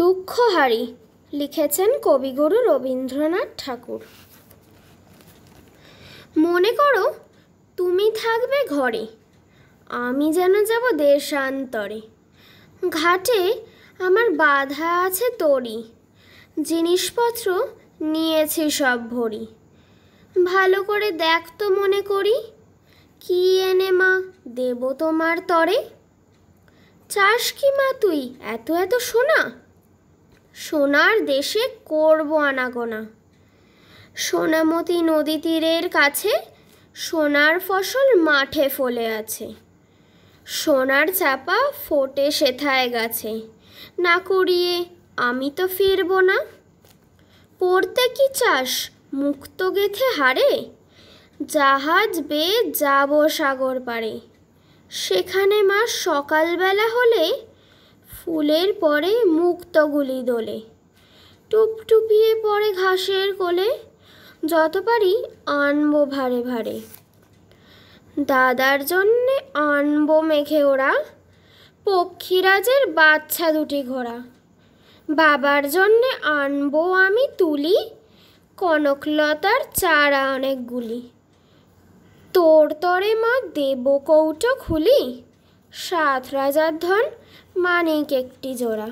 দুঃখহারি লিখেছেন কবিগুরু রবীন্দ্রনাথ ঠাকুর মনে করো তুমি থাকবে ঘরে আমি যেন যাব দেশান্তরে ঘাটে আমার বাধা আছে তরি জিনিসপত্র নিয়েছি সব ভরি ভালো করে দেখ তো মনে করি কি এনে মা দেব তোমার তরে চাস কি মা তুই এত এত সোনা সোনার দেশে করব আনাগোনা সোনামতি নদী তীরের কাছে সোনার ফসল মাঠে ফলে আছে সোনার চাপা ফোটে সেথায় গেছে না কুড়িয়ে আমি তো ফিরব না পড়তে কি চাস মুক্ত গেথে হারে জাহাজ বেয়ে যাব সাগর পাড়ে সেখানে মা সকালবেলা হলে ফুলের পরে মুক্তগুলি দোলে টুপটুপিয়ে পড়ে ঘাসের কোলে যত পারি আনবো ভারে ভারে দাদার জন্যে আনবো মেখে ওরা পক্ষীরাজের বাচ্চা দুটি ঘোড়া বাবার জন্যে আনবো আমি তুলি কনকলতার চারা অনেকগুলি তোর তরে মা দেব কৌটো খুলি সাত রাজার ধন মানিক একটি জোড়া